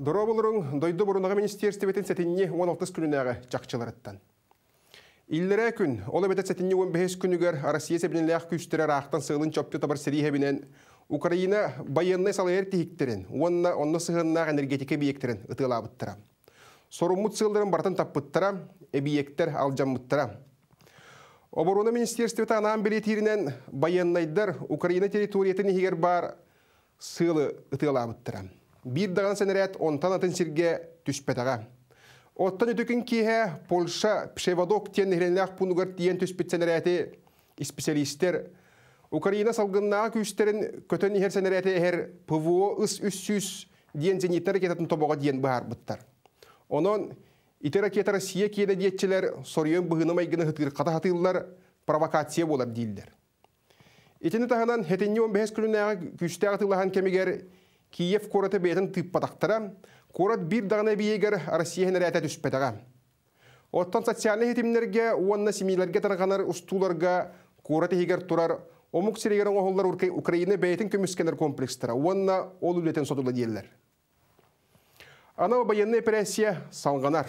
Дұра болырың дойды бұрынаға министерстве бетін сәтінне 16 күнінәғі жақчыларыттан. Иллерә күн, ол әбәдәт он 15 күнігер Россия сәбінен ләқ күстірер рақтан сығылын чөпті табар Украина байынны салайыр тихіктерін, онна онны сығыннағы энергетика бейектерін бұттыра. Сорумут сығылдарын бартын таппыттыра, әбиектер алжамыттыра. Оборона министерстве танаан билетиринен байыннайдар Украина территориятын егер бар сылы бұттыра. Бир даган сенерет онтан атын сирге түшпетаға. Оттан үтікін кейе Польша пшеводок тен хренлях пунугар тиен түшпет сенереті специалистер Украина салгынна күйістерін көтен ехер сенереті ехер ПВО үс үс үс ден зениттер кететін тобоға ден бұхар бұттар. Онон итер ракета Россия кейді диетчілер сорыен бұғынымай гіні хытыр қата хатылылар провокация болар дейілдер. Итіні тағынан он 15 күлінәға күшті ағытылаған кемегер Киев корыты бетін тыппатақтыра, корот бір дағына бейегер Россияны рәті түспетіға. Оттан социальны хетимнерге, уанна семейлерге тарғанар ұстуларға корыты егер тұрар, омық оғылар оғылдар Украина бәйтін көміскенер комплекстіра, уанна ол үлетін сотылы дейлер. Анау байынны операция салғанар.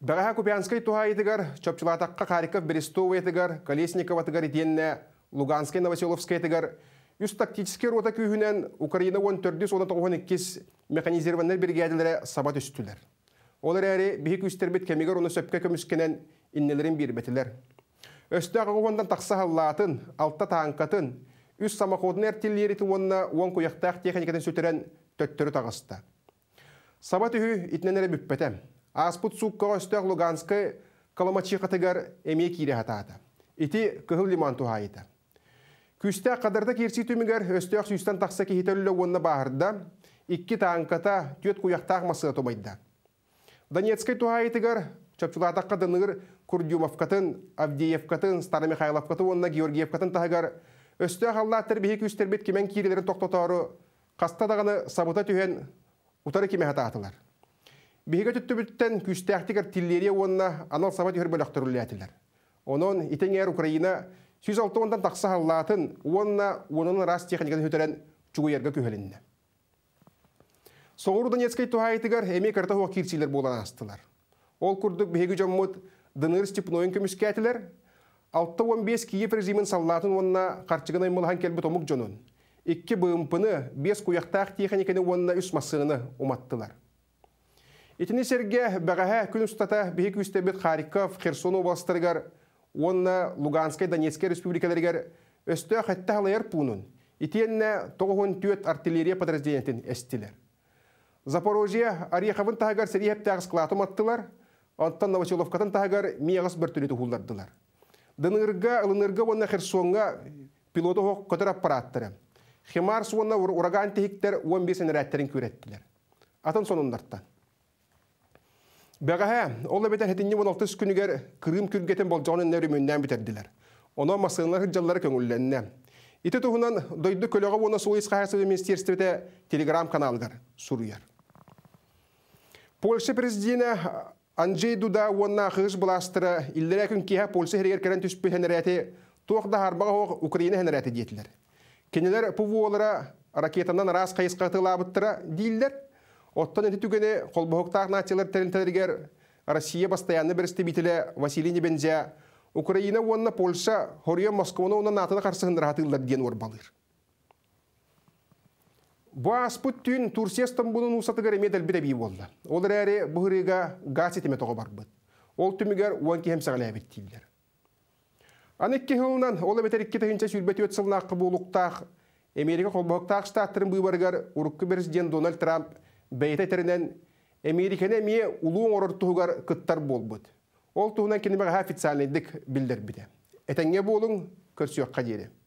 Бағаға Купянскай туға етігар, Чопчылатаққа Қариков-Берестов етігар, Колесникова етігар етенне, Луганскай, Новоселовскай етігар – Үс тактический рота күйінен Украина 14-19 кес механизированнар бригадалары сабат үстілер. Олар әрі бейік үстербет кәмегер оны сөпке көміскенен иннелерін бетілер. Өсті ағығығындан тақса халлатын, алтта таңқатын, үс самоходын әртелері туынна оң көйіқтақ техникадан сөтерен төттірі тағысты. Сабат үйі итненері бүппетем. Аспут суққа өсті қаламачи Каламачихатыгар әме кейре хатады. Ити күхіл лиман Күсті қадарда керсі түмігер өстіяқ сүйістен тақса кейтелілі онына бағырда, икки таңқата түйет құяқтақ масыға томайда. Донецкай туғайтығыр, чапчулатаққа дынығыр Курдюмовкатын, Авдеевкатын, Старомихайловкаты онына Георгиевқатын тағығыр, өстіяқ алла тәрбейі күстербет кемен кейлерін тоқтотары, қастадағаны сабыта түйен ұтары кеме хата атылар. Бейгі түттібіттен күстіяқтығыр тиллерия онына анал сабат үйір бөліқтірілі әтілер. Оның итен Украина Сүйіз алты ондан тақсы онна онына оның рас техниканы хөтерен чугуерге көһелінне. Соғыру Донецкай тухайтыгар әме карта хуа кирсилер болан астылар. Ол күрдік бегі жаммыт Дыныр Степноен алты 6-15 Киев резимін саллатын онна карчыгын аймылған келбі томық жонын. Икки бұымпыны 5 куяқтақ техниканы онна үс масығыны уматтылар. итини серге бәғәһә күн устата бегі үстебет Харьков, Херсон областырғар Онна Луганской Донецкой республикаларыгар өсті қатты халайар пунын. Итенне тоғын түйет артиллерия подразделентін әстілер. Запорожия Ариехавын тағығар әпті ағыз қылатым аттылар, Антон Новоселовкатын тағығар мияғыз бір түреті ғулдардылар. Дыныңырға, ылынырға онна Херсонға пилоты хоқ көтір аппараттары. Химарс онна ураган тегіктер 15 әнірәттерін көреттілер. Атын сонындартан. Бәғәһә, ол әбетән хәтінне 16 күнігер Кырым күргетін болжауының мүннен бітерділер. Оны масығынлар жаллары көңілләніне. Иті тұғынан дойды көліға оны Суайс қағасы министерстветі телеграм-каналдар сұруер. Польша президенті Анджей Дуда онна қығыш бұластыры үлдері күн кейі Польша херегер керен түспіл хәнерәті тоқда харбаға оқ Украина хәнерәті дейтілер. Кенелер пұвуолыра ракетанан рас қайысқатылабыттыра дейілдер – оттан эти түгені қолбұғықтақ натилер Россия бастаянны бірісті бейтілі Василий Небензе Украина онына Польша, Хория Москваны онына натыны қарсығындыр атылдар ген орбалыр. Бааспут түйін Турсия бұның ұсатығыр медел бірі болды. Ол әрі бұғырыға ғас етіме тоғы бар бұд. Ол түмігер оған кем сағалай әбеттейлер. Анекке хылынан ол әбетерікке тәйінсе сүрбеті өтсілін аққы болуқтақ, Америка қолбағықтақ штаттырын бұйбарғар ұрыққы президент Дональд Трамп – бәйті тәрінен Американы мие улуң орыр туғығар кыттар болбыт. Ол туғынан кенімеға официальный дік білдір біде. Әтәңе болың көрсіоққа дейді.